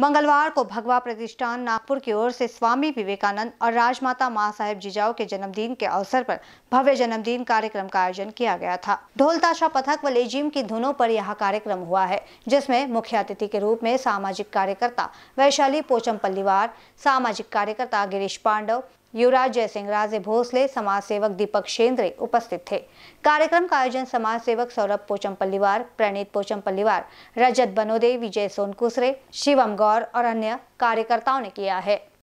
मंगलवार को भगवा प्रतिष्ठान नागपुर की ओर से स्वामी विवेकानंद और राजमाता माँ साहेब जिजाऊ के जन्मदिन के अवसर पर भव्य जन्मदिन कार्यक्रम का आयोजन किया गया था ढोलताशा पथक व लेजिम की धुनों पर यह कार्यक्रम हुआ है जिसमें मुख्य अतिथि के रूप में सामाजिक कार्यकर्ता वैशाली पोचम पल्लीवार सामाजिक कार्यकर्ता गिरीश पांडव युवराज जयसिंह राजे भोसले समाज सेवक दीपक शेंद्रे उपस्थित थे कार्यक्रम का आयोजन समाज सेवक सौरभ पोचम पल्लीवार प्रणीत पोचम पल्लीवार रजत बनोदे विजय सोनकुसरे शिवम गौर और अन्य कार्यकर्ताओं ने किया है